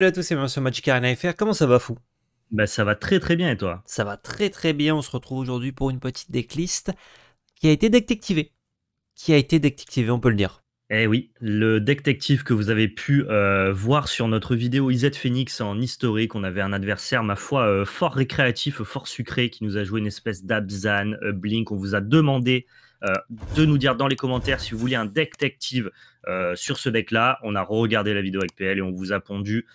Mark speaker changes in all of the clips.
Speaker 1: Salut à tous et bienvenue sur Magic Arena FR, comment ça va fou Bah ça va très très bien et toi Ça va très très bien, on se retrouve aujourd'hui pour une petite decklist qui a été détectivée. Qui a été détectivée, on peut le dire. Eh oui, le détective que vous avez pu euh, voir sur notre vidéo IZ Phoenix en historique, on avait un adversaire, ma foi, euh, fort récréatif, fort sucré, qui nous a joué une espèce d'Abzan, euh, Blink, on vous a demandé de nous dire dans les commentaires si vous voulez un détective sur ce deck là. On a regardé la vidéo avec PL et on vous a pondu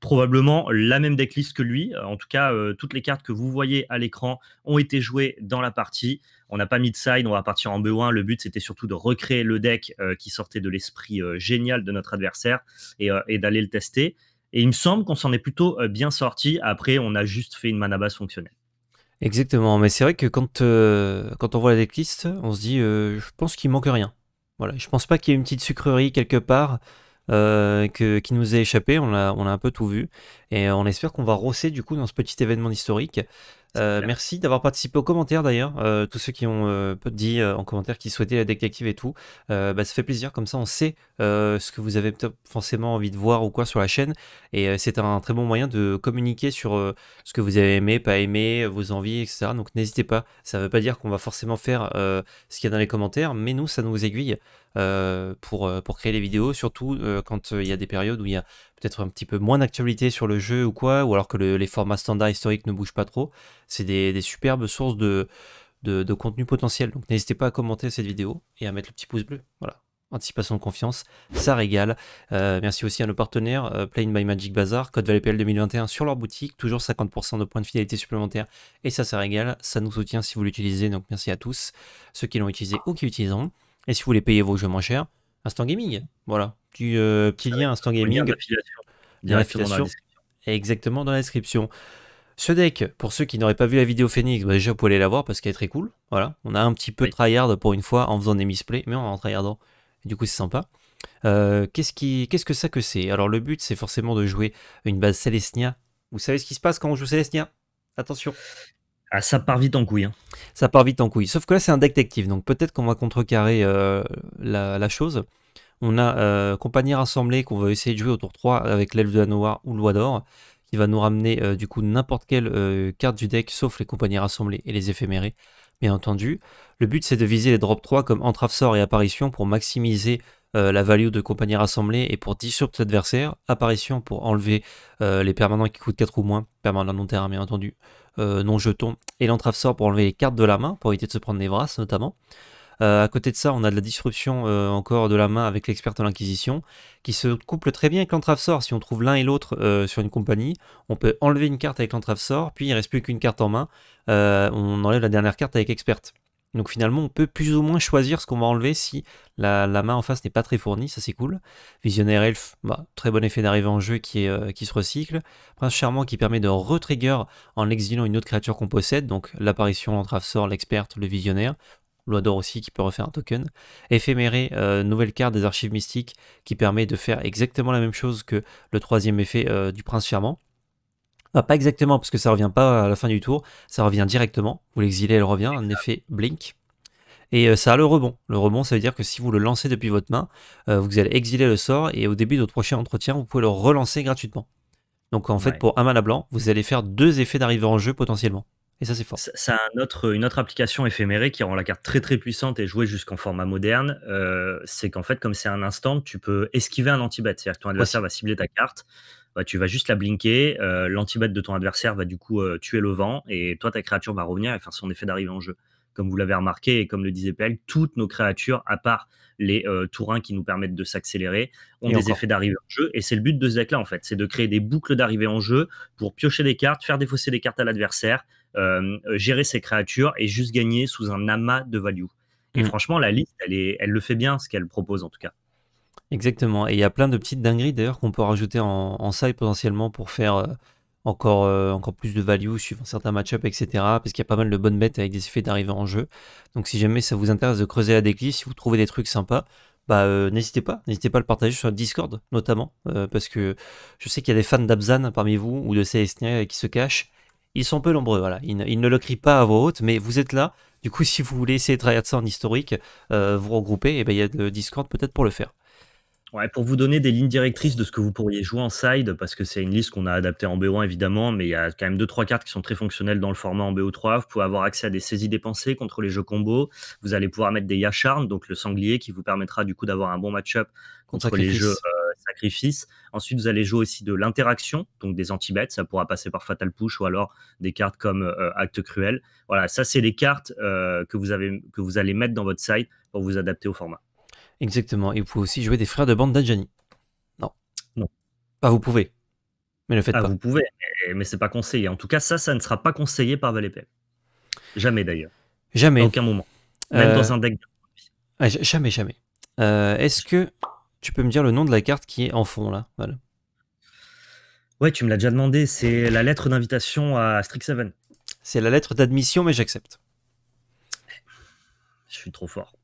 Speaker 1: probablement la même decklist que lui. Euh, en tout cas, euh, toutes les cartes que vous voyez à l'écran ont été jouées dans la partie. On n'a pas mis de side, on va partir en B1. Le but, c'était surtout de recréer le deck euh, qui sortait de l'esprit génial de notre adversaire et, d'aller le tester. Et il me semble qu'on s'en est plutôt bien sorti. Après, on a juste fait une mana base fonctionnelle. Exactement, mais c'est vrai que quand, quand on voit la decklist, on se dit, je pense qu'il manque rien. Voilà, je pense pas qu'il y ait une petite sucrerie quelque part. Euh, qui nous est échappé. On a, un peu tout vu. Et on espère qu'on va rosser du coup dans ce petit événement historique. Euh, merci d'avoir participé aux commentaires d'ailleurs. Euh, tous ceux qui ont dit en commentaire qu'ils souhaitaient la active et tout, bah, ça fait plaisir. Comme ça, on sait ce que vous avez forcément envie de voir ou quoi sur la chaîne. Et c'est un très bon moyen de communiquer sur ce que vous avez aimé, pas aimé, vos envies, etc. Donc n'hésitez pas. Ça ne veut pas dire qu'on va forcément faire ce qu'il y a dans les commentaires, mais nous, ça nous aiguille. Euh, pour, euh, pour créer les vidéos, surtout euh, quand il y a des périodes où il y a peut-être un petit peu moins d'actualité sur le jeu ou quoi, ou alors que les formats standards historiques ne bougent pas trop. C'est des, des superbes sources de, de, contenu potentiel. Donc n'hésitez pas à commenter cette vidéo et à mettre le petit pouce bleu. Voilà. Anticipation de confiance, ça régale. merci aussi à nos partenaires, Play Playing by Magic Bazaar, Code Valley 2021 sur leur boutique, toujours 50% de points de fidélité supplémentaires, et ça, ça régale, ça nous soutient si vous l'utilisez, donc merci à tous, ceux qui l'ont utilisé ou qui l'utiliseront. Et si vous voulez payer vos jeux moins chers, Instant Gaming. Voilà. Petit, euh, lien Instant Gaming. Lien dans la Exactement dans la description. Ce deck, pour ceux qui n'auraient pas vu la vidéo Phoenix, bah, déjà vous pouvez aller la voir parce qu'elle est très cool. Voilà, on a un petit peu tryhard pour une fois en faisant des misplays, mais en tryhardant. du coup, c'est sympa. Euh, qu'est-ce que ça que c'est Alors, le but, c'est forcément de jouer une base Celestia. Vous savez ce qui se passe quand on joue Celestia Attention. Ah, ça part vite en couille. Hein. Ça part vite en couille. Sauf que là, c'est un deck donc peut-être qu'on va contrecarrer euh, la, chose. On a euh, Compagnie Rassemblée qu'on va essayer de jouer au tour 3 avec l'Elfe de la Noire ou Loi d'Or, qui va nous ramener euh, du coup n'importe quelle carte du deck, sauf les Compagnies Rassemblées et les éphémérées bien entendu. Le but, c'est de viser les drop 3 comme Entrave Sort et Apparition pour maximiser la value de Compagnie Rassemblée et pour disrupt l'adversaire. Apparition pour enlever les permanents qui coûtent 4 ou moins, permanents non-terrain, bien entendu, euh, non jetons, et l'entrave sort pour enlever les cartes de la main, pour éviter de se prendre des brasses notamment. Euh, à côté de ça, on a de la disruption euh, encore de la main avec l'expert de l'inquisition, qui se couple très bien avec l'entrave sort. Si on trouve l'un et l'autre sur une compagnie, on peut enlever une carte avec l'entrave sort, puis il reste plus qu'une carte en main. on enlève la dernière carte avec experte. Donc finalement, on peut plus ou moins choisir ce qu'on va enlever si la, main en face n'est pas très fournie, ça c'est cool. Visionnaire Elf, bah, très bon effet d'arrivée en jeu euh, qui, se recycle. Prince Charmant qui permet de retrigger en exilant une autre créature qu'on possède, donc l'apparition, entre sort, l'experte, le visionnaire. Loi aussi qui peut refaire un token. Éphéméré, euh, nouvelle carte des archives mystiques qui permet de faire exactement la même chose que le troisième effet euh, du prince charmant. Ah, pas exactement, parce que ça revient pas à la fin du tour, ça revient directement. Vous l'exilez, elle revient, un effet blink. Et euh, ça a le rebond. Le rebond, ça veut dire que si vous le lancez depuis votre main, euh, vous allez exiler le sort et au début de votre prochain entretien, vous pouvez le relancer gratuitement. Donc en fait, pour un mana blanc, vous allez faire deux effets d'arrivée en jeu potentiellement. Et ça, c'est fort. Ça, a une autre application éphémérée qui rend la carte très très puissante et jouée jusqu'en format moderne. Euh, c'est qu'en fait, comme c'est un instant, tu peux esquiver un anti bat cest C'est-à-dire que ton adversaire va cibler ta carte, bah, tu vas juste la blinker, euh, lanti de ton adversaire va du coup euh, tuer le vent, et toi, ta créature va revenir et faire son effet d'arrivée en jeu. Comme vous l'avez remarqué, et comme le disait PL, toutes nos créatures, à part les euh, tourins qui nous permettent de s'accélérer, ont des effets d'arrivée en jeu. Et c'est le but de ce deck-là, en fait, c'est de créer des boucles d'arrivée en jeu pour piocher des cartes, faire défausser des cartes à l'adversaire, euh, gérer ses créatures et juste gagner sous un amas de value. Et mm. franchement, la liste, elle le fait bien, ce qu'elle propose en tout cas. Exactement. Et il y a plein de petites dingueries d'ailleurs qu'on peut rajouter en, side potentiellement pour faire euh, encore, euh, encore plus de value suivant certains matchups etc. Parce qu'il y a pas mal de bonnes bêtes avec des effets d'arrivée en jeu. Donc si jamais ça vous intéresse de creuser la déclisse, si vous trouvez des trucs sympas, bah, euh, n'hésitez pas, n'hésitez pas à le partager sur Discord notamment, parce que je sais qu'il y a des fans d'Abzan parmi vous ou de CSN qui se cachent. Ils sont peu nombreux, voilà. Ils, ne le crient pas à vos haute, mais vous êtes là. Du coup, si vous voulez essayer de travailler ça en historique, vous regroupez, et bien il y a le Discord peut-être pour le faire. Ouais, pour vous donner des lignes directrices de ce que vous pourriez jouer en side, parce que c'est une liste qu'on a adaptée en BO1 évidemment, mais il y a quand même deux trois cartes qui sont très fonctionnelles dans le format en BO3. Vous pouvez avoir accès à des saisies dépensées contre les jeux combo, Vous allez pouvoir mettre des Yacharn, donc le sanglier, qui vous permettra du coup d'avoir un bon match-up contre les jeux sacrifices. Euh, sacrifice. Ensuite, vous allez jouer aussi de l'interaction, donc des anti-bêtes. Ça pourra passer par Fatal Push ou alors des cartes comme euh, Acte Cruel. Voilà, ça, c'est les cartes euh, que, vous avez, que vous allez mettre dans votre side pour vous adapter au format. Exactement. Et vous pouvez aussi jouer des frères de bande d'Adjani. Non. Non. Pas vous pouvez.
Speaker 2: Mais le faites ah, pas. Vous pouvez,
Speaker 1: mais, c'est pas conseillé. En tout cas, ça, ça ne sera pas conseillé par Valépel. Jamais d'ailleurs. Jamais. À aucun moment. Même euh, dans un deck. jamais, jamais. Euh, est-ce que tu peux me dire le nom de la carte qui est en fond là voilà. Ouais, tu me l'as déjà demandé. C'est la lettre d'invitation à Strixhaven. C'est la lettre d'admission, mais j'accepte. Je suis trop fort.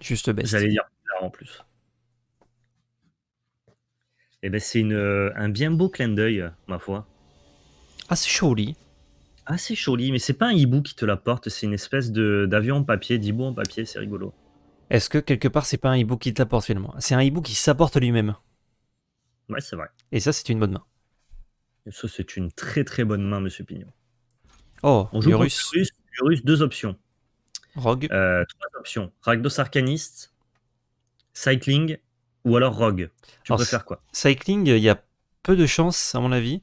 Speaker 1: Juste bête. J'allais dire en plus. et eh ben, c'est euh, un bien beau clin d'œil, ma foi. assez ah, c'est joli. Ah, mais c'est pas un hibou qui te l'apporte, c'est une espèce de d'avion en papier, d'hibou en papier, c'est rigolo. Est-ce que quelque part, c'est pas un hibou qui te l'apporte finalement C'est un hibou qui s'apporte lui-même. Ouais, c'est vrai. Et ça, c'est une bonne main. ça, c'est une très très bonne main, monsieur Pignon. Oh, on joue deux options. Rogue. Euh, trois options. Ragdos Arcaniste, Cycling ou alors Rogue Tu alors, quoi Cycling, il y a peu de chance, à mon avis.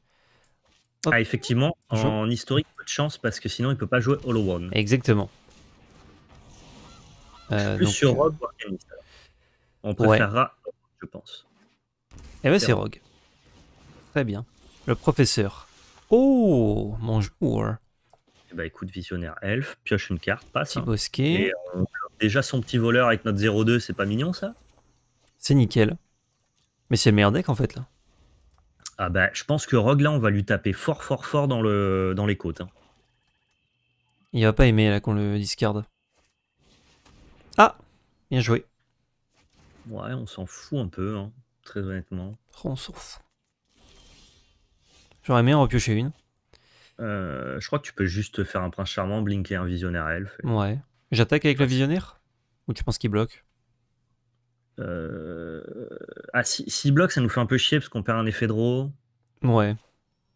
Speaker 1: Ah, effectivement, en, historique, peu de chance parce que sinon, il peut pas jouer Hollow One. Exactement. Euh, plus sur euh, Rogue On préférera, je pense. Eh ben, c'est Rogue. Très bien. Le professeur. Oh, bonjour. Eh ben, écoute, visionnaire elf, pioche une carte, passe. Petit bosquet. Déjà son petit voleur avec notre 0-2, c'est pas mignon ça C'est nickel. Mais c'est le meilleur deck en fait là. Ah bah je pense que Rogue là on va lui taper fort fort fort dans, le... dans les côtes. Hein. Il va pas aimer là qu'on le discarde Ah Bien joué. Ouais, on s'en fout un peu, hein, très honnêtement. Oh, on s'en fout. J'aurais aimé en repiocher une. Euh, je crois que tu peux juste faire un prince charmant, blinker un visionnaire elf Ouais. J'attaque avec le visionnaire Ou tu penses qu'il bloque euh... Ah, s'il si, si bloque, ça nous fait un peu chier parce qu'on perd un effet de draw. Ouais.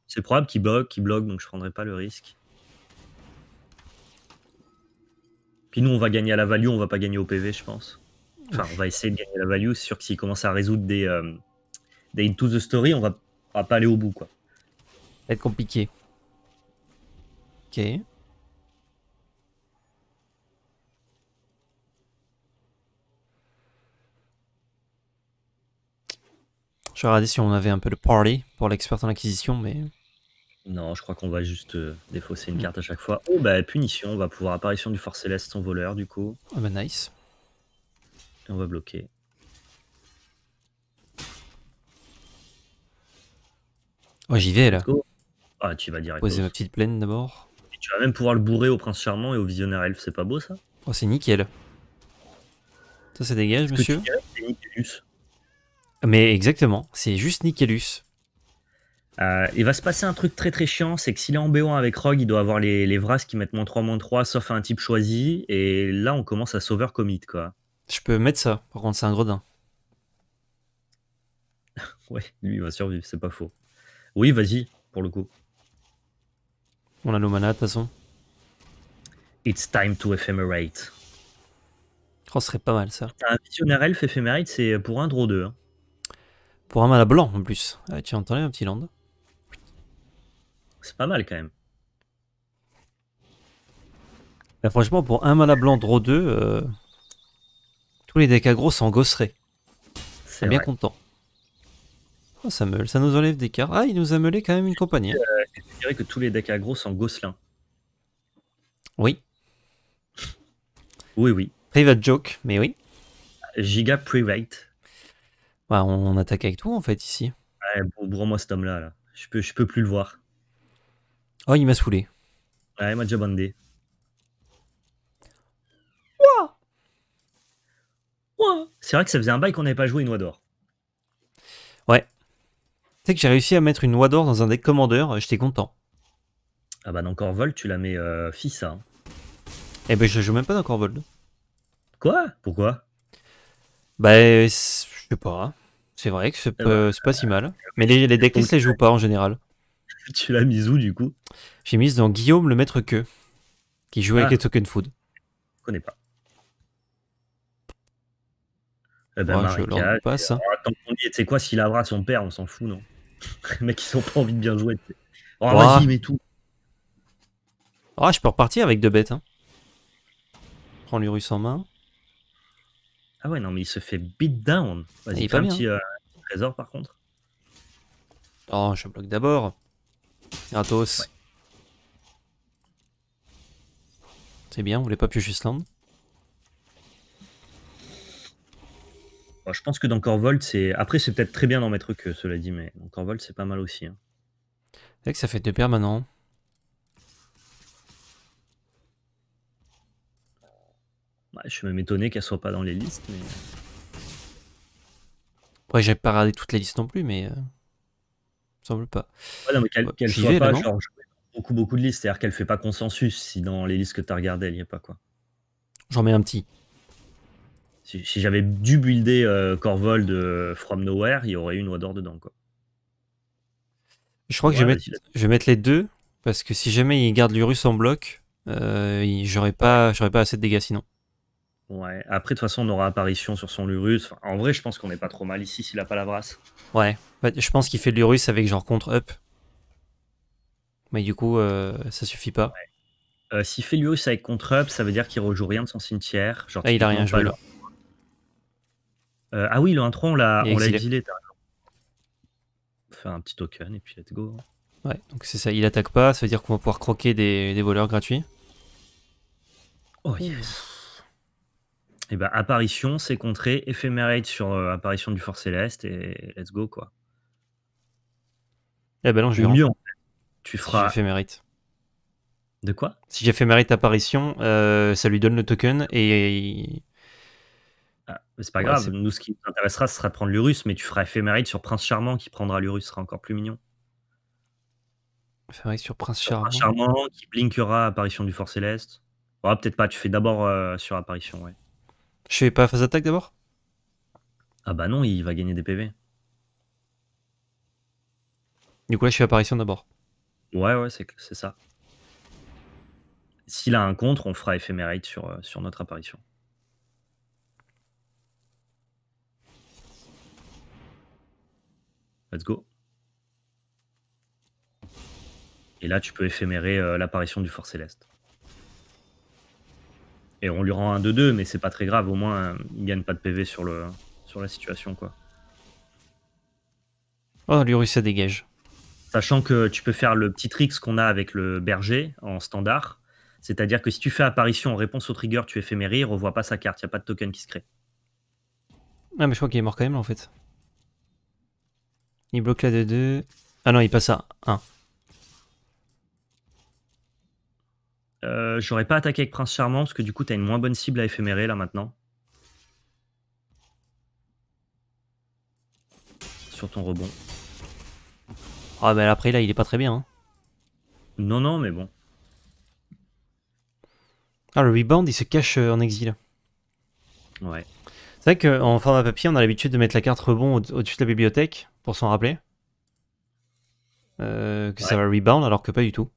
Speaker 1: C'est probable qu'il bloque, qu'il bloque, donc je prendrai pas le risque. Puis nous, on va gagner à la value, on va pas gagner au PV, je pense. Enfin, on va essayer de gagner à la value. C'est sûr que s'il commence à résoudre des, euh, des into the story, on va, va, pas aller au bout, quoi. Ça va être compliqué. Ok. Je regardais si on avait un peu de party pour l'expert en acquisition, mais. Non, je crois qu'on va juste euh, défausser une mm. carte à chaque fois. Oh, bah, punition, on va pouvoir apparition du Fort Céleste son voleur, du coup. Ah, bah, nice. Et on va bloquer. Oh, j'y vais là. Ah, tu vas directement. Poser ma petite plaine d'abord. Tu vas même pouvoir le bourrer au Prince Charmant et au Visionnaire Elf, c'est pas beau ça Oh, c'est nickel. Ça, ça dégage, monsieur. Mais exactement, c'est juste Nickelus. Euh, il va se passer un truc très très chiant, c'est que s'il est en b 1 avec Rogue, il doit avoir les, Vras qui mettent moins 3, 3, sauf un type choisi, et là on commence à sauver commit quoi. Je peux mettre ça, par contre c'est un gredin. ouais, lui il va survivre, c'est pas faux. Oui, vas-y, pour le coup. On a nos manas de toute façon. It's time to ephemerate. Oh, ce serait pas mal ça. Un visionnaire elf Ephemerate, c'est pour un draw 2. Pour un mana blanc en plus. Ah, euh, tu entendu un petit land C'est pas mal quand même. franchement, pour un mana blanc draw 2, euh, tous les decks aggro s'engosseraient. C'est bien content. Ah, ça, meule. ça nous enlève des cartes. Ah, il nous a meulé quand même une compagnie. je hein. dirais euh, que tous les decks aggro sont Oui. Oui, oui. Private joke, mais oui. Giga private. Bah, on attaque avec tout en fait ici. Ouais, moi cet homme-là. Là. Je, peux, je peux plus le voir. Oh, il m'a saoulé. Ouais, il m'a déjà bandé. Ouah Ouah C'est vrai que ça faisait un bail qu'on n'avait pas joué une Wador. d'or. Ouais. Tu sais que j'ai réussi à mettre une Wador d'or dans un deck commandeur, euh, j'étais content. Ah bah dans Corvold, tu la mets euh, fissa. Hein. Eh ben je joue même pas dans Corvold. Quoi Pourquoi bah, je sais pas. C'est vrai que c'est pas, si mal. Mais les, les decklists, les jouent pas en général. Tu l'as mise où du coup J'ai mise dans Guillaume le maître queue, qui joue avec ah. les token food. Je connais pas. Eh ben, je l'en passe. tu sais quoi, s'il avra son père, on s'en fout, non Les mecs, ils ont pas envie de bien jouer. Oh, vas-y, mets tout. Ah, je peux repartir avec deux bêtes. Hein. Prends l'Urus en main. Ah ouais, non, mais il se fait beat down. Vas-y, un petit, hein. euh, trésor par contre. Oh, je bloque d'abord. Gratos. C'est bien, on voulait pas piocher ce land. je pense que dans Corvolt c'est. Après, c'est peut-être très bien d'en mettre que, cela dit, mais dans Corvolt c'est pas mal aussi. Hein. C'est vrai que ça fait deux permanents. Bah, je suis même étonné qu'elle soit pas dans les listes. Mais... Ouais, j'ai pas regardé toutes les listes non plus, mais. Euh, semble pas. Ouais, non, qu'elle, soit pas, beaucoup, beaucoup de listes. C'est-à-dire qu'elle fait pas consensus si dans les listes que tu as regardées, il n'y a pas, quoi. J'en mets un petit. Si, j'avais dû builder euh, Corvol de euh, From Nowhere, il y aurait une oie d'or dedans, quoi. Je crois que je vais, mettre, les deux, parce que si jamais il garde l'Urus en bloc, j'aurais pas, j'aurais pas assez de dégâts sinon. Ouais. Après, de toute façon, on aura apparition sur son Lurus. en vrai, je pense qu'on n'est pas trop mal ici s'il a pas la brasse. Ouais. Bah, je pense qu'il fait Lurus avec genre contre-up. Mais du coup, euh, ça suffit pas. Euh, s'il fait Lurus avec contre-up, ça veut dire qu'il rejoue rien de son cimetière. Genre, ah, il a rien joué là. Euh, ah oui, le 1-3, on l'a exilé. exilé Faire un petit token et puis let's go. Ouais, donc c'est ça, il attaque pas, ça veut dire qu'on va pouvoir croquer des, des voleurs gratuits. Oh yes. Et eh bah, ben, apparition, c'est contré, éphémérite sur euh, apparition du fort céleste et let's go quoi. Eh ben non, je vais mieux. Tu feras. Si De quoi Si j'ai apparition, euh, ça lui donne le token et. Ah, c'est pas grave, nous ce qui nous intéressera, ce sera de prendre l'Urus, mais tu feras éphémérite sur Prince Charmant qui prendra l'Urus, sera encore plus mignon. Éphémérite sur Prince Charmant. Prince Charmant qui blinkera apparition du Fort Céleste. Bon, peut-être pas, tu fais d'abord euh, sur apparition, ouais. Je fais pas phase attaque d'abord Ah bah non, il va gagner des PV. Du coup là, je fais apparition d'abord. Ouais, ouais, c'est ça. S'il a un contre, on fera éphémérite sur, euh, sur notre apparition. Let's go. Et là, tu peux éphémérer euh, l'apparition du fort céleste. Et on lui rend un 2-2, mais c'est pas très grave, au moins il gagne pas de PV sur, le, sur la situation. quoi. Oh, l'Urus, ça dégage. Sachant que tu peux faire le petit trick qu'on a avec le berger en standard. C'est-à-dire que si tu fais apparition en réponse au trigger, tu éphéméris, il revoit pas sa carte, il a pas de token qui se crée. Ouais, ah, mais je crois qu'il est mort quand même là en fait. Il bloque la 2-2. Ah non, il passe à 1. Euh, j'aurais pas attaqué avec Prince Charmant parce que du coup, t'as une moins bonne cible à éphémérer là maintenant. Sur ton rebond. Ah, bah mais après là, il est pas très bien. Hein. Non, non, mais bon. Ah, le rebound, il se cache euh, en exil. Ouais. C'est vrai qu'en format papier, on a l'habitude de mettre la carte rebond au-dessus de la bibliothèque pour s'en rappeler. Euh, que ça va rebound alors que pas du tout.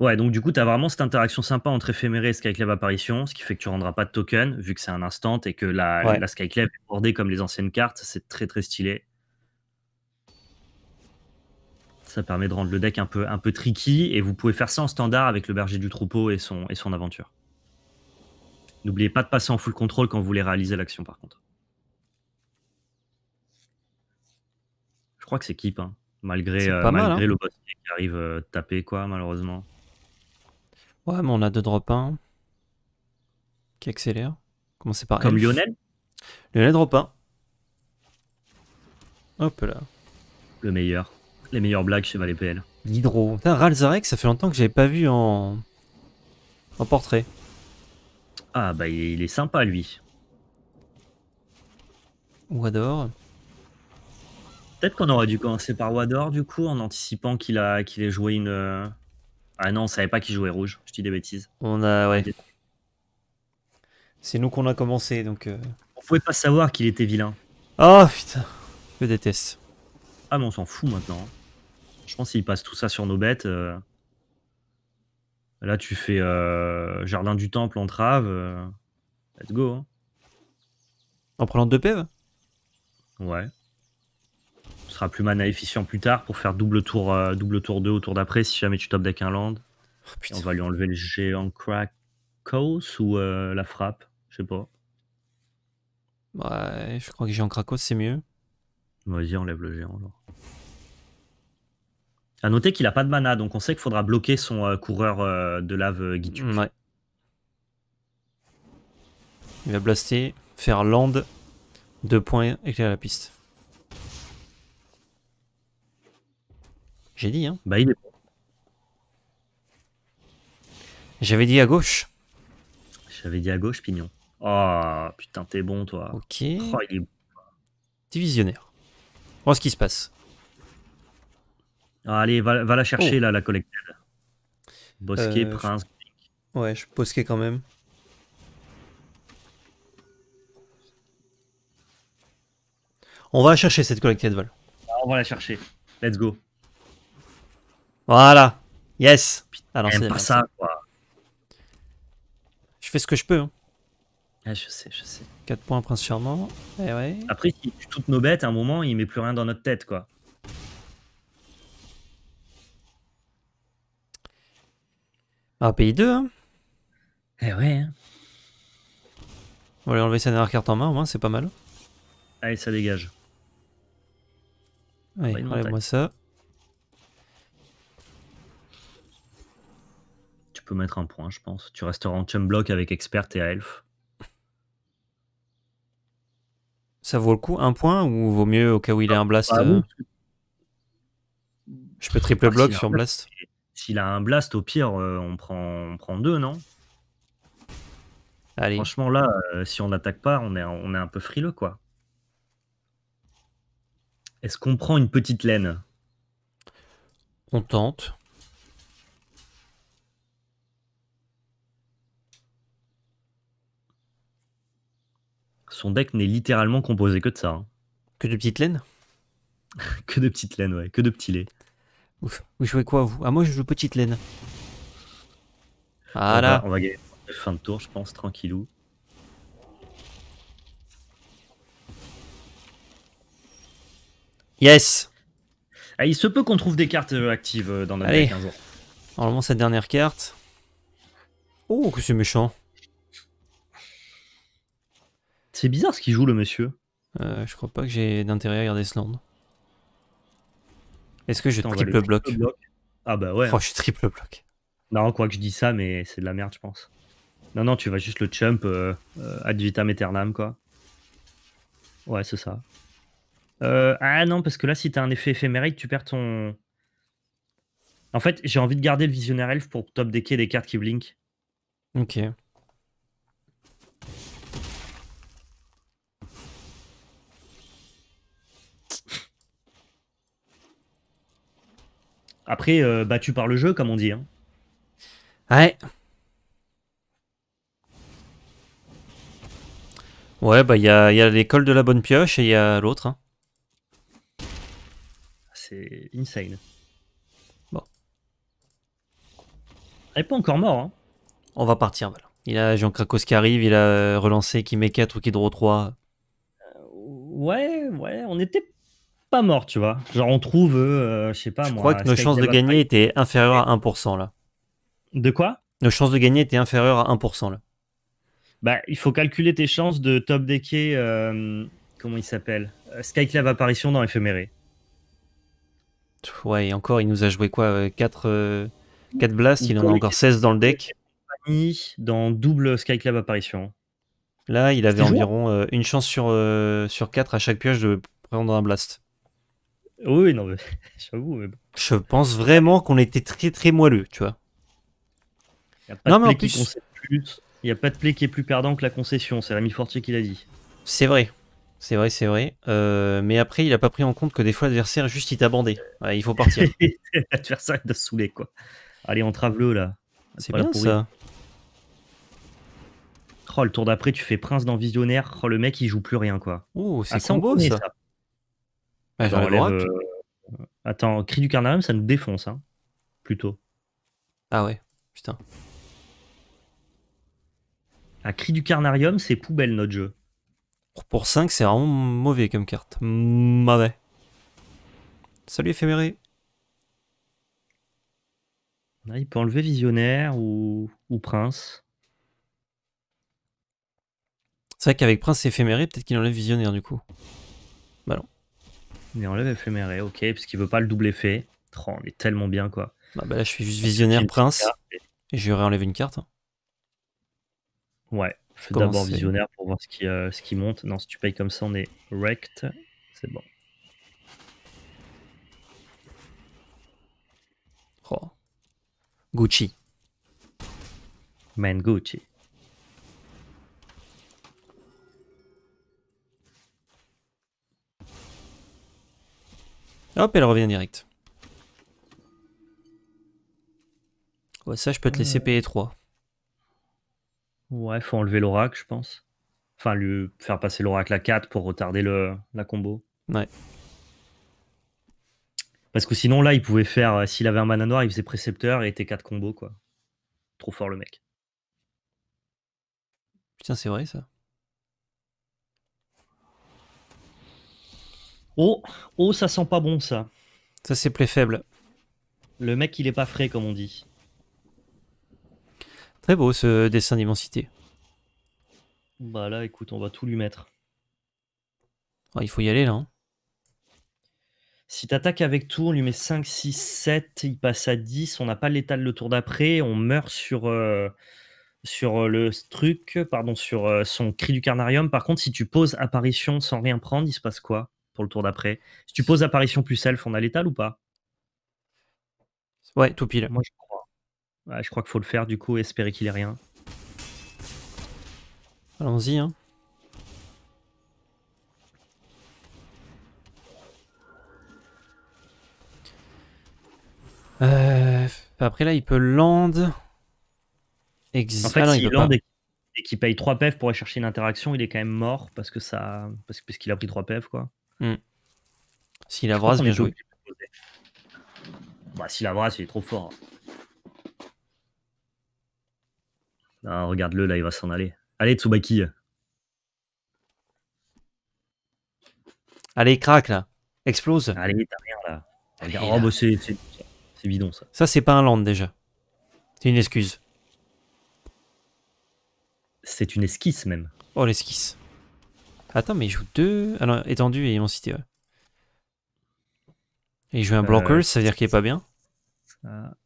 Speaker 1: Ouais, donc du coup, tu as vraiment cette interaction sympa entre éphémère et Skyclave apparition, ce qui fait que tu rendras pas de token, vu que c'est un instant et que la, Skyclave est bordée comme les anciennes cartes. C'est très très stylé. Ça permet de rendre le deck un peu, un peu tricky et vous pouvez faire ça en standard avec le berger du troupeau et son, et son aventure. N'oubliez pas de passer en full contrôle quand vous voulez réaliser l'action par contre. Je crois que c'est keep, hein, euh, hein. malgré, le boss qui arrive euh, taper quoi malheureusement. Ouais, mais on a deux drop 1 qui accélèrent. Commencez par Comme Lionel Lionel drop 1. Hop là. Le meilleur. Les meilleures blagues chez Valet PL. L'hydro. Putain, Ralzarek, ça fait longtemps que j'avais pas vu en... en portrait. Ah bah il est sympa lui. Wador. Peut-être qu'on aurait dû commencer par Wador du coup en anticipant qu'il a qu'il ait joué une ah non, on savait pas qu'il jouait rouge. Je dis des bêtises. On a, ouais. C'est nous qu'on a commencé, donc. Euh. On pouvait pas savoir qu'il était vilain. Oh putain, je déteste. Ah mais on s'en fout maintenant. Hein. Je pense qu'il passe tout ça sur nos bêtes. Euh. Là, tu fais euh, jardin du temple, entrave. Let's go. Hein. En prenant deux pèves e Ouais sera plus mana efficient plus tard pour faire double tour, euh, double tour 2 au tour d'après si jamais tu top deck un land. Oh, on va lui enlever le géant Krakos ou euh, la frappe, je sais pas. Ouais, je crois que géant Krakos c'est mieux. Vas-y, enlève le géant À noter qu'il a pas de mana, donc on sait qu'il faudra bloquer son euh, coureur de lave Gitu. Mm, ouais. Il va blaster, faire land, deux points, éclairer la piste. J'ai dit, hein. Bah, J'avais dit à gauche. J'avais dit à gauche, Pignon. Oh, putain, t'es bon, toi. Ok. Oh, Divisionnaire. Voilà ce qui se passe. Ah, allez, va, la chercher, oh. là, la collecte Bosquet, euh, Prince. Ouais, je bosquais quand même. On va chercher, cette collecte de vol ah, on va la chercher. Let's go. Voilà. Yes. pas hein. ça, quoi. Je fais ce que je peux. Hein. je sais, je sais. 4 points, prince sûrement. Eh Après, si toutes nos bêtes, à un moment, il met plus rien dans notre tête, quoi. Ah, pays 2, hein Eh ouais. Hein. On va lui enlever sa dernière carte en main, au moins, c'est pas mal. Allez, ça dégage. Allez, enlève-moi ça. mettre un point, je pense. Tu resteras en chum block avec expert et elf. Ça vaut le coup un point ou vaut mieux au cas où il a un blast ah, euh, Je peux triple ah, block sur blast. S'il a un blast, au pire, euh, on, prend, on prend deux, non Allez. Franchement, là, euh, si on n'attaque pas, on est, on est un peu frileux, quoi. Est-ce qu'on prend une petite laine On tente. son deck n'est littéralement composé que de ça. Hein. Que de petites laine Que de petites laine ouais. Que de petits laits. Ouf. Vous jouez quoi, vous Ah, moi, je joue petite laine. Ah voilà, On va gagner fin de tour, je pense, tranquillou. Yes ah, Il se peut qu'on trouve des cartes euh, actives euh, dans notre deck un jour. Normalement, cette dernière carte. Oh, que c'est méchant c'est bizarre ce qu'il joue le monsieur. Euh, je crois pas que j'ai d'intérêt à regarder ce land. Est-ce que je triple, bloc. Ah bah ouais. Oh, je triple bloc. Non, quoi que je dis ça, mais c'est de la merde, je pense. Non, non, tu vas juste le chump euh, euh, ad vitam aeternam, quoi. Ouais, c'est ça. ah non, parce que là, si t'as un effet éphémérique, tu perds ton. En fait, j'ai envie de garder le visionnaire elf pour top decker des cartes qui blink. Ok. Après, euh, battu par le jeu, comme on dit. Hein. Ouais. Ouais, bah il y a, l'école de la bonne pioche et il y a l'autre. Hein. C'est insane. Bon. Elle est pas encore mort. Hein. On va partir, voilà. Il a Jean Krakos qui arrive, il a relancé qui met 4 ou qui draw 3. ouais, ouais, on était pas mort, tu vois. Genre, on trouve, euh, je sais pas je moi. crois que nos chances de gagner étaient inférieures à 1%, là. De quoi Nos chances de gagner étaient inférieures à 1%, là. Bah, il faut calculer tes chances de top des quais euh, comment il s'appelle euh, Skyclave Apparition dans Éphéméré. Ouais, et encore, il nous a joué quoi 4, 4 blasts, il en a encore 16 dans le deck. Dans double Skyclave Apparition. Là, il avait environ une chance sur, sur 4 à chaque pioche de prendre un blast. Oui, non, mais j'avoue. Je pense vraiment qu'on était très très moelleux, tu vois. Il a pas non, de play plus... Il n'y a pas de qui est plus perdant que la concession. C'est l'ami Fortier qui l'a dit. C'est vrai. C'est vrai, c'est vrai. Euh, mais après, il n'a pas pris en compte que des fois, l'adversaire, juste, il t'a bandé. Ouais, il faut partir. l'adversaire, il se saouler quoi. Allez, entrave-le, là. C'est bien, ça. Oh, le tour d'après, tu fais prince dans visionnaire. Oh, le mec, il joue plus rien, quoi. Oh, c'est ah, combo, beau ça. Ah, euh, attends, Cri du Carnarium ça nous défonce, hein, plutôt. Ah ouais, putain. Un cri du carnarium, c'est poubelle notre jeu. Pour 5, c'est vraiment mauvais comme carte. Mauvais. Salut éphéméré. Ah, il peut enlever visionnaire ou, ou prince. C'est vrai qu'avec prince éphéméré, peut-être qu'il enlève visionnaire du coup. Bah non. Il enlève éphéméré, eh, ok, parce qu'il veut pas le double effet. Oh, on est tellement bien, quoi. Bah, bah là, je suis juste visionnaire prince. Et, je vais une carte. Ouais, fais d'abord visionnaire pour voir ce qui, euh, ce qui monte. Non, si tu payes comme ça, on est wrecked. C'est bon. Oh. Gucci. Man Gucci. Hop, elle revient direct. Ouais, ça, je peux te laisser euh. payer 3. Ouais, faut enlever l'oracle, je pense. Enfin, lui faire passer l'oracle à 4 pour retarder le, la combo. Ouais. Parce que sinon, là, il pouvait faire. Euh, s'il avait un mana noir, il faisait précepteur et était 4 combos, quoi. Trop fort, le mec. Putain, c'est vrai, ça. Oh, oh, ça sent pas bon ça. Ça c'est play faible. Le mec il est pas frais comme on dit. Très beau ce dessin d'immensité. Bah là écoute, on va tout lui mettre. Oh, il faut y aller là. Hein. Si t'attaques avec tout, on lui met 5, 6, 7, il passe à 10, on n'a pas l'étal le tour d'après, on meurt sur, euh, sur euh, le truc, pardon, sur euh, son cri du carnarium. Par contre, si tu poses apparition sans rien prendre, il se passe quoi pour le tour d'après. Si tu poses apparition plus self, on a l'étal ou pas Ouais, tout pile. Moi, je crois. je crois qu'il faut le faire, du coup, espérer qu'il ait rien. Allons-y. Hein. Euh, après, là, il peut land. en ah il, land et qu'il paye 3 PF pour aller chercher une interaction, il est quand même mort parce que ça parce, parce qu'il a pris 3 PF, quoi. Hmm. Si la bien joué. Bah, si la brasse, il est trop fort. Ah, regarde-le, là, il va s'en aller. Allez, Tsubaki. Allez, craque, là. Explose. Allez, t'as rien là. oh, Bah, c'est bidon, ça. Ça, c'est pas un land, déjà. C'est une excuse. C'est une esquisse, même. Oh, l'esquisse. Attends, mais il joue deux. alors étendu et immensité, Et il joue un euh, blocker, ça veut dire qu'il est pas bien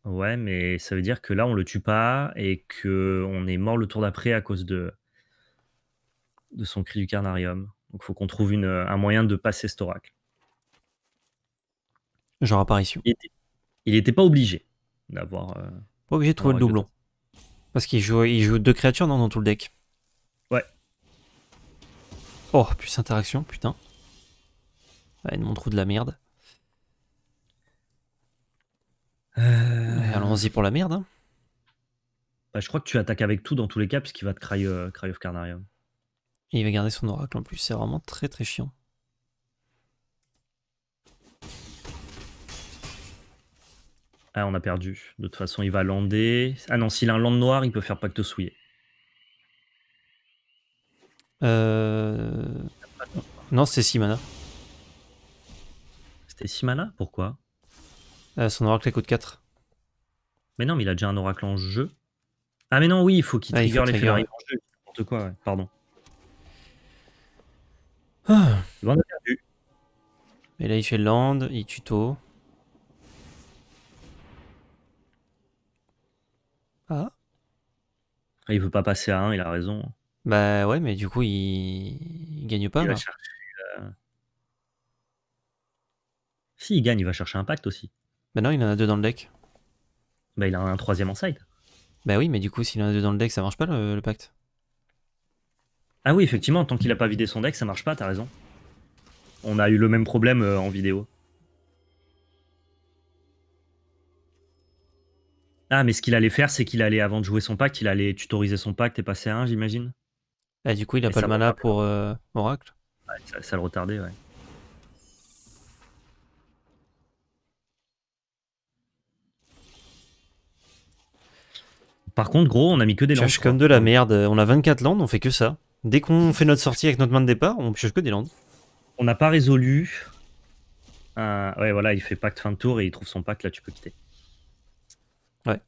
Speaker 1: Ouais, mais ça veut dire que là, on le tue pas et que on est mort le tour d'après à cause de... de son cri du carnarium. Donc, faut qu'on trouve une... un moyen de passer cet oracle. Genre apparition. Il n'était pas obligé d'avoir. Euh, pas obligé de trouver le doublon. Parce qu'il joue, il joue deux créatures dans tout le deck. Oh, plus interaction, putain. Une montre trou de la merde. Euh. Allons-y pour la merde. Hein. Bah, je crois que tu attaques avec tout dans tous les cas, puisqu'il va te euh, cry, of Carnarium. Et il va garder son oracle en plus, c'est vraiment très très chiant. Ah, on a perdu. De toute façon, il va lander. Ah non, s'il a un land noir, il peut faire pacte souiller euh... Non, c'est 6 mana. C'était 6 mana Pourquoi euh, Son oracle écoute coûte 4. Mais non, mais il a déjà un oracle en jeu. Ah, mais non, oui, il faut qu'il ah, trigger il les trigger. en jeu. N'importe quoi, ouais. pardon. Ah. Et là, il fait le land, il tuto. Ah. ah. Il veut pas passer à 1, il a raison. Bah ouais, mais du coup, il, gagne pas. Il euh, Si, il gagne, il va chercher un pacte aussi. Bah non, il en a deux dans le deck. Bah il a un troisième en side. Bah oui, mais du coup, s'il en a deux dans le deck, ça marche pas le, pacte. Ah oui, effectivement, tant qu'il a pas vidé son deck, ça marche pas, t'as raison. On a eu le même problème euh, en vidéo. Ah, mais ce qu'il allait faire, c'est qu'il allait, avant de jouer son pacte, il allait tutoriser son pacte et passer un j'imagine ah, du coup, il n'a pas le mana pour euh, Oracle ça, le retardait, ouais. Par contre, gros, on a mis que des landes. cherche comme de la merde. On a 24 landes, on fait que ça. Dès qu'on fait notre sortie avec notre main de départ, on pioche que des landes. On n'a pas résolu. Euh, ouais, voilà, il fait pacte fin de tour et il trouve son pacte. Là, tu peux quitter. Ouais.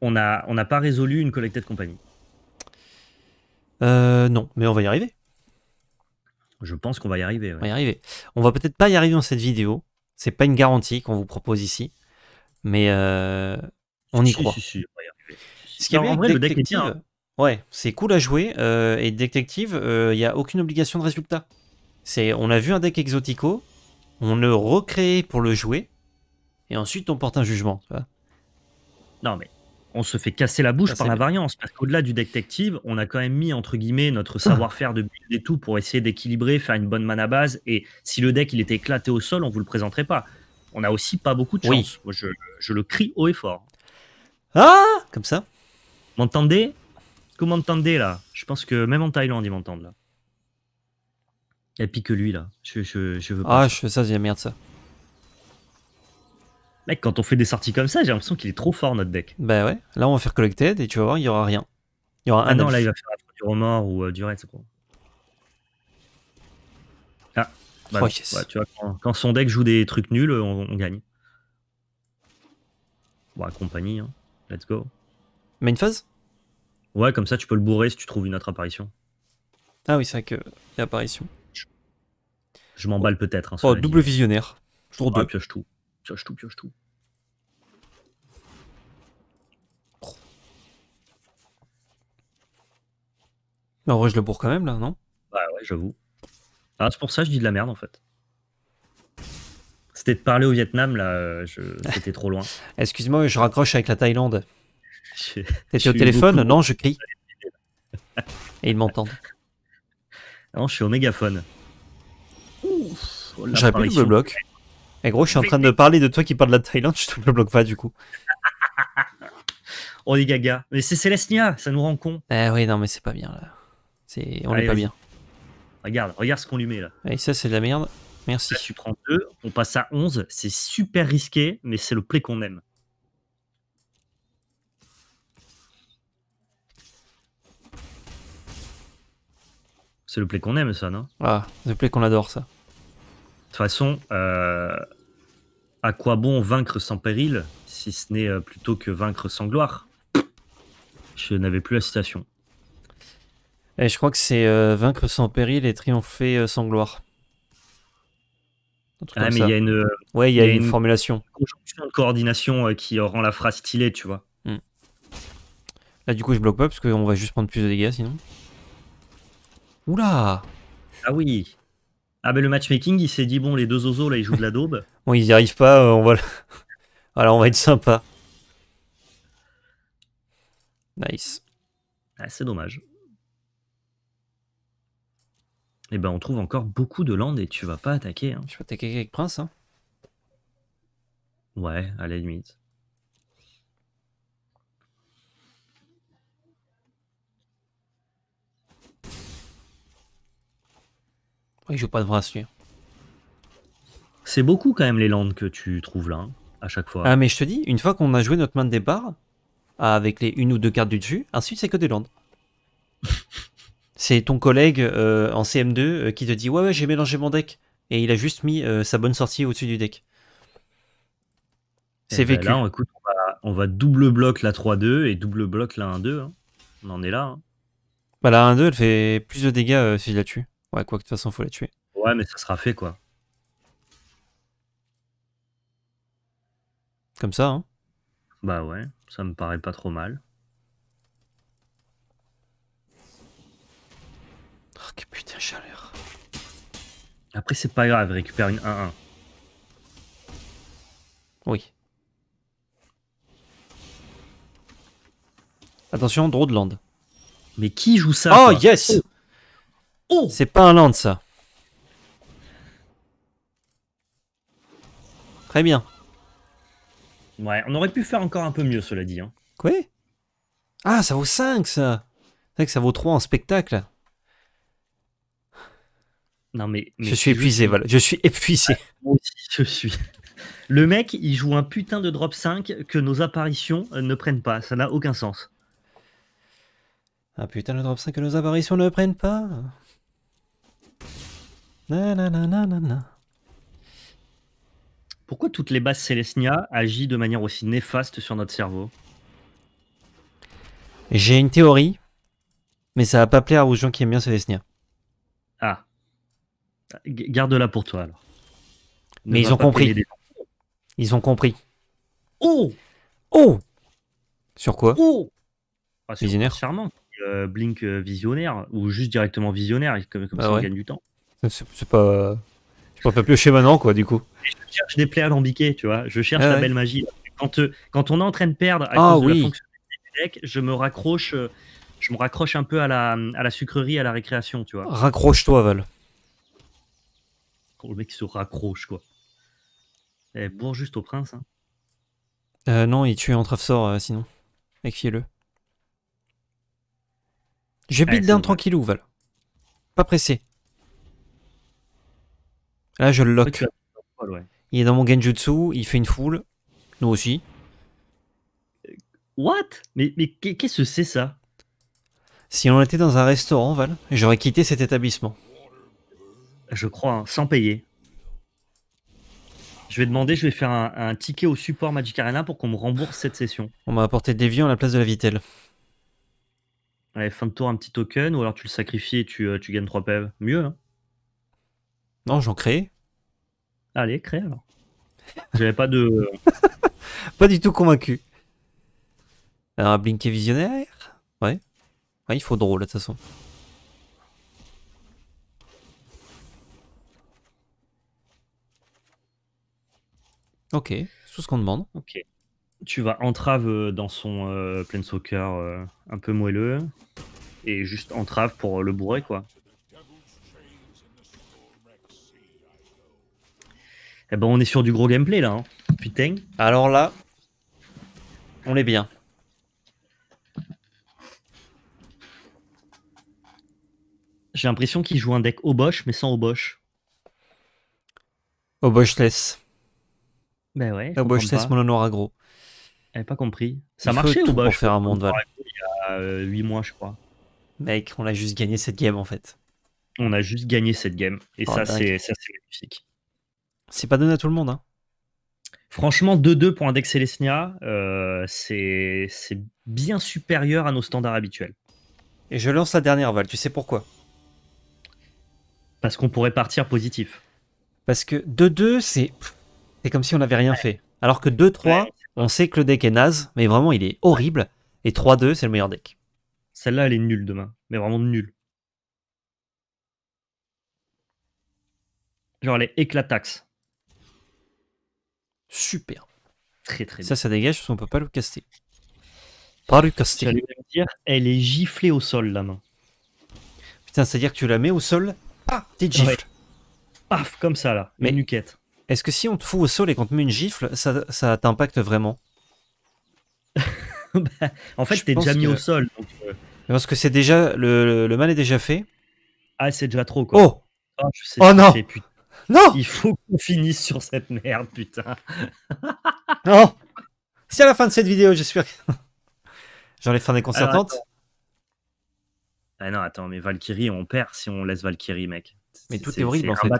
Speaker 1: On n'a on pas résolu une collectée de compagnie. Euh, non, mais on va y arriver. Je pense qu'on va y arriver. On va y arriver. On va peut-être pas y arriver dans cette vidéo. C'est pas une garantie qu'on vous propose ici, mais euh, on y croit. Ce
Speaker 2: qui est en vrai, le deck hein. est euh,
Speaker 1: Ouais, c'est cool à jouer. Euh, et détective, il euh, n'y a aucune obligation de résultat. C'est, on a vu un deck exotico, on le recrée pour le jouer, et ensuite on porte un jugement. non mais on se fait casser la bouche par la variance. Parce qu'au-delà du détective, on a quand même mis, entre guillemets, notre ah. savoir-faire de build et tout pour essayer d'équilibrer, faire une bonne mana base. Et si le deck, il était éclaté au sol, on vous le présenterait pas. On a aussi pas beaucoup de chance. Moi, je, le crie haut et fort. Ah Comme ça M'entendez Comment m'entendez, là Je pense que même en Thaïlande, ils m'entendent, là. Et puis que lui, là. Je, veux pas. Ah, je fais ça, c'est la merde, ça. Mec, quand on fait des sorties comme ça, j'ai l'impression qu'il est trop fort notre deck. Bah ouais, là on va faire Collected et tu vas voir, il y aura rien. Il y aura ah un. non, là il va faire du remords ou euh, du raid, c'est quoi. Ah, bah, oh, tu vois, quand, son deck joue des trucs nuls, on, gagne. Bon, compagnie, hein. let's go. Main phase Ouais, comme ça tu peux le bourrer si tu trouves une autre apparition. Ah oui, c'est vrai qu'il y apparition. Je m'emballe peut-être. Hein, oh, double visionnaire. Tour 2. pioche tout. Pioche tout, pioche tout. Mais en vrai, je le bourre quand même là, non Ouais, bah ouais, j'avoue. Ah, c'est pour ça que je dis de la merde en fait. C'était de parler au Vietnam là, euh, je... c'était trop loin. Excuse-moi, je raccroche avec la Thaïlande. T'étais au téléphone Non, je crie. Et ils m'entendent. Non, je suis au mégaphone. J'aurais pu le bloc. Eh gros, je suis en train de parler de toi qui parle de la Thaïlande, je te le bloque pas du coup. On oh, est gaga. Mais c'est Célestia, ça nous rend con. Eh oui, non, mais c'est pas bien là. C'est... On est pas bien. Regarde, regarde ce qu'on lui met là. Et eh, ça, c'est de la merde. Merci. tu prends 2, on passe à 11. C'est super risqué, mais c'est le play qu'on aime. C'est le play qu'on aime, ça, non Ah, le play qu'on adore, ça toute façon, euh, à quoi bon vaincre sans péril si ce n'est euh, plutôt que vaincre sans gloire Je n'avais plus la citation. Et je crois que c'est euh, vaincre sans péril et triompher sans gloire. Ah, mais il y a une, ouais, y une, formulation. coordination qui rend la phrase stylée, tu vois. Hmm. Là, du coup, je bloque pas parce qu'on va juste prendre plus de dégâts sinon. Oula Ah oui ah ben le matchmaking, il s'est dit bon les deux ozos, là ils jouent de la daube. bon ils n'y arrivent pas, euh, on va alors on va être sympa. Nice. Ah, c'est dommage. Et eh ben on trouve encore beaucoup de landes et tu vas pas attaquer. Hein. Je peux attaquer avec Prince. Hein. Ouais, à la limite. Oui, je pas de lui. C'est beaucoup quand même les landes que tu trouves là, hein, à chaque fois. Ah, mais je te dis, une fois qu'on a joué notre main de départ, avec les une ou deux cartes du dessus, ensuite c'est que des landes. c'est ton collègue euh, en CM2 euh, qui te dit Ouais, ouais, j'ai mélangé mon deck. Et il a juste mis euh, sa bonne sortie au-dessus du deck. C'est eh ben vécu. on, écoute, on, va, double bloc la 3-2 et double bloc la 1-2. Hein. On en est là. Hein. Bah, la 1-2, elle fait plus de dégâts si je la tue. Ouais, quoi que de toute façon, faut la tuer. Ouais, mais ça sera fait, quoi. Comme ça, hein Bah ouais, ça me paraît pas trop mal. Oh, que putain chaleur. Après, c'est pas grave, récupère une 1-1. Oui. Attention, Drawdland. Mais qui joue ça Oh, yes Oh. C'est pas un land, ça. Très bien. Ouais, on aurait pu faire encore un peu mieux, cela dit. Hein. Quoi Ah, ça vaut 5, ça C'est vrai que ça vaut 3 en spectacle. Non, mais... je suis épuisé, voilà. Je suis épuisé. Ah, moi aussi, je suis... Le mec, il joue un putain de drop 5 que nos apparitions euh, ne prennent pas. Ça n'a aucun sens. Un putain, de drop 5 que nos apparitions ne prennent pas pourquoi toutes les basses Célestia agissent de manière aussi néfaste sur notre cerveau J'ai une théorie, mais ça va pas plaire aux gens qui aiment bien Célestia. Ah. Garde-la pour toi alors. mais ils ont compris. Ils ont compris. Oh Oh Sur quoi Oh ah, Visionnaire. Charmant. Euh, Blink euh, visionnaire ou juste directement visionnaire, comme, bah ça on gagne du temps. C'est pas. Je pas piocher maintenant, quoi, du coup. Je cherche des plaies alambiquées, tu vois. Je cherche ah la belle magie. Quand, euh, quand on est en train de perdre ah, oui. la fonctionnalité du deck, je me raccroche. Euh, je me raccroche un peu à la, à la sucrerie, à la récréation, tu vois. Raccroche-toi, Val. Oh, le mec se raccroche, quoi. Eh, bourre juste au prince. Hein. Euh, non, il tue en sinon. fiez le J'ai eh, d'un tranquillou, Val. Pas pressé. Là, je le lock. Il est dans mon Genjutsu, il fait une foule. Nous aussi. What Mais, mais qu'est-ce que c'est ça Si on était dans un restaurant, Val, j'aurais quitté cet établissement. Je crois, hein, sans payer. Je vais demander, je vais faire un, ticket au support Magic Arena pour qu'on me rembourse cette session. On m'a apporté des vies à la place de la vitelle. Allez, fin de tour, un petit token, ou alors tu le sacrifies et tu, euh, tu gagnes 3 PEV. Mieux, hein non, j'en crée. Allez, crée alors. J'avais pas de. pas du tout convaincu. Alors, Blinker visionnaire Ouais. Ouais, il faut drôle, de toute façon. Ok, c'est tout ce qu'on demande. Ok. Tu vas entrave euh, dans son euh, soccer euh, un peu moelleux et juste entrave pour le bourrer, quoi. Eh ben, on est sur du gros gameplay, là. Hein. Putain. Alors là, on est bien. J'ai l'impression qu'il joue un deck au Bosch, mais sans Au Oboshless. Ben ouais. Oboshless, mon honneur Elle J'avais pas compris. Ça Il marchait ou Pour faire un monde, voilà. Il y a 8 euh, mois, je crois. Mec, on a juste gagné cette game en fait. On a juste gagné cette game. Et oh, ça, c'est magnifique. C'est pas donné à tout le monde. Hein. Franchement, 2-2 pour un deck SNIA, euh, c'est bien supérieur à nos standards habituels. Et je lance la dernière Val, tu sais pourquoi Parce qu'on pourrait partir positif. Parce que 2-2, c'est comme si on n'avait rien fait. Alors que 2-3, on sait que le deck est naze, mais vraiment il est horrible. Et 3-2, c'est le meilleur deck. Celle-là, elle est nulle demain, mais vraiment nulle. Genre, elle est éclataxe. Super. Très très Ça, ça dégage parce qu'on peut pas le caster. Pas le caster. elle est giflée au sol la main. Putain, c'est-à-dire que tu la mets au sol, ah, t'es gifle. Paf, comme ça là, mais nuquette. Est-ce que si on te fout au sol et qu'on te met une gifle, ça, ça t'impacte vraiment bah, En fait, t'es déjà mis au sol. Euh. Parce que c'est déjà le, mal est déjà fait. Ah, c'est déjà trop quoi. Oh, ah, oh, non. Non Il faut qu'on finisse sur cette merde, putain. non Si à la fin de cette vidéo, j'espère que... ai fin des ah concertantes. Ah non, attends, mais Valkyrie, on perd si on laisse Valkyrie, mec. Mais tout est, horrible en fait.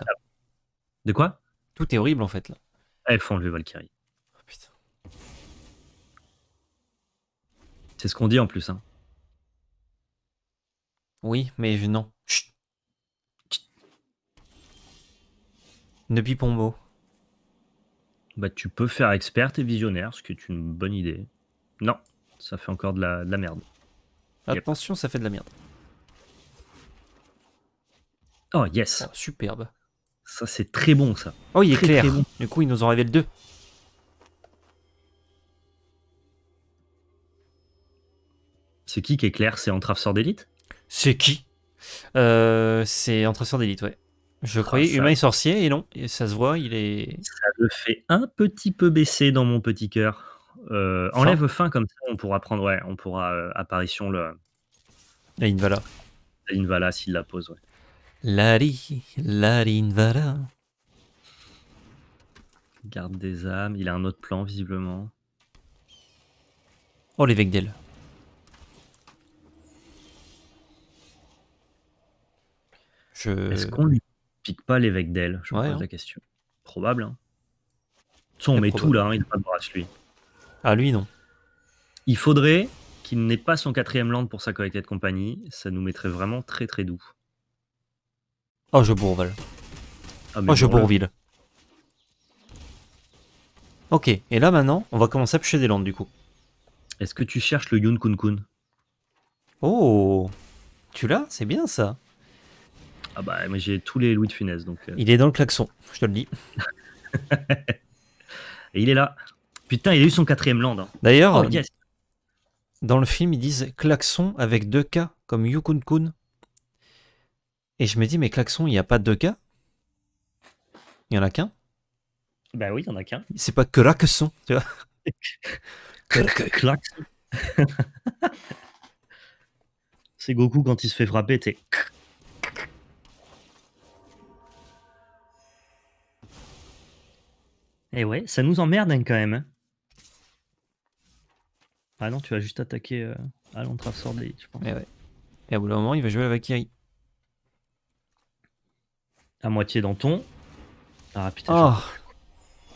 Speaker 1: De quoi Tout est horrible en fait là. Ah, il faut enlever Valkyrie. Oh, putain. C'est ce qu'on dit en plus. Hein. Oui, mais non. Ne bipons Bah, tu peux faire experte et visionnaire, ce qui est une bonne idée. Non, ça fait encore de la, de la merde. Attention, ça fait de la merde. Oh, yes. Oh, superbe. Ça, c'est très bon, ça. Oh, il est clair. Du coup, ils nous ont révélé le 2. C'est qui qui est clair C'est Entrafsor d'élite C'est qui euh, C'est Entrafsor d'élite, ouais. Je ah, croyais humain et sorcier, et non, et ça se voit, il est. Ça le fait un petit peu baisser dans mon petit cœur. Euh, enlève fin comme ça, on pourra prendre, ouais, on pourra euh, apparition le. La Invala. La Invala, s'il la pose, ouais. Lari, Lari Invala. Garde des âmes, il a un autre plan, visiblement. Oh, l'évêque d'elle. Est-ce qu'on lui pique pas l'évêque d'elle Je pose hein. la question. Probable. Hein. mais on met tout là, hein, il n'a pas de lui. Ah, lui non. Il faudrait qu'il n'ait pas son quatrième land pour sa collecte de compagnie. Ça nous mettrait vraiment très très doux. Oh, je bourval. Ah, oh, je bourville. Ok, et là maintenant, on va commencer à pêcher des landes du coup. Est-ce que tu cherches le Yun Kun Kun Oh Tu l'as C'est bien ça ah bah, moi j'ai tous les Louis de Funès. Donc, euh. Il est dans le klaxon, je te le dis. Et il est là. Putain, il a eu son quatrième land. Hein. D'ailleurs, oh, dans le film, ils disent klaxon avec deux K, comme Yukun Kun. Et je me dis, mais klaxon, il n'y a pas deux K Il n'y en a qu'un Bah oui, il n'y en a qu'un. C'est pas klaxon, tu vois. klaxon. C'est Goku quand il se fait frapper, t'es Et eh ouais, ça nous emmerde hein, quand même. Hein. Ah non, tu vas juste attaquer à euh, l'entrave sordide, je pense. Et, eh ouais. Et à bout d'un moment, il va jouer avec la À moitié dans ton. Ah putain. Oh.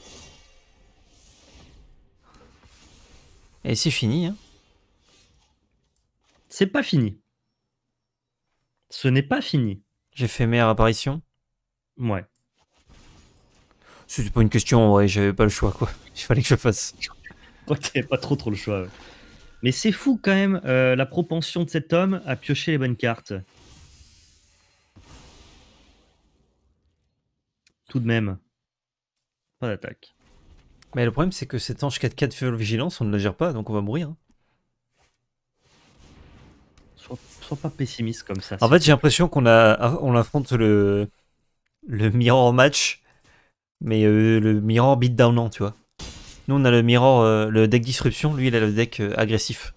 Speaker 1: Et c'est fini. Hein. C'est pas fini. Ce n'est pas fini. J'ai fait meilleure apparition. Ouais. C'était pas une question, ouais, j'avais pas le choix, quoi. Il fallait que je fasse. Ok, pas trop trop le choix. Mais c'est fou quand même euh, la propension de cet homme à piocher les bonnes cartes. Tout de même. Pas d'attaque. Mais le problème, c'est que cet ange 4-4 vigilance, on ne la gère pas, donc on va mourir. Hein. Sois, pas pessimiste comme ça. En fait, j'ai l'impression qu'on a, on affronte le, le mirror match mais euh, le mirror non tu vois. Nous, on a le mirror, euh, le deck disruption, lui, il a le deck euh, agressif.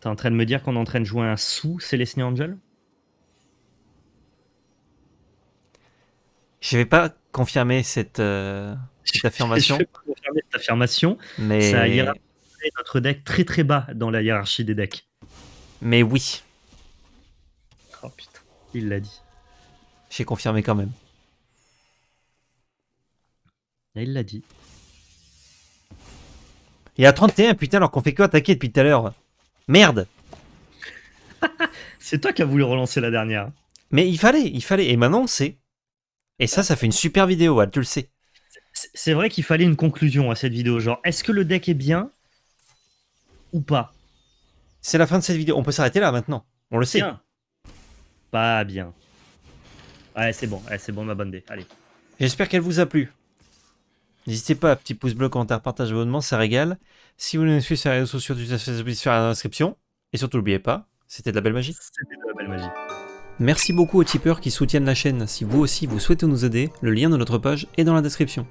Speaker 1: T'es en train de me dire qu'on est en train de jouer un sous Celestine Angel Je vais pas confirmer cette, affirmation. Je vais pas confirmer cette affirmation, mais ça notre deck très très bas dans la hiérarchie des decks. Mais oui. Oh putain, il l'a dit. J'ai confirmé quand même il l'a dit. Il y a 31, putain, alors qu'on fait que attaquer depuis tout à l'heure. Merde C'est toi qui as voulu relancer la dernière. Mais il fallait, il fallait. Et maintenant, on sait. Et ça, ça fait une super vidéo, tu le sais. C'est vrai qu'il fallait une conclusion à cette vidéo. Genre, est-ce que le deck est bien ou pas C'est la fin de cette vidéo. On peut s'arrêter là maintenant. On le sait. Pas bien. Ouais, c'est bon. c'est bon, ma bonne Allez. J'espère qu'elle vous a plu. N'hésitez pas, à petit pouce bleu, commentaire, partage, abonnement, ça régale. Si vous nous suivez sur les réseaux sociaux, tu faire la description. Et surtout, n'oubliez pas, c'était de la belle magie. C'était de la belle magie. Merci beaucoup aux tipeurs qui soutiennent la chaîne. Si vous aussi vous souhaitez nous aider, le lien de notre page est dans la description.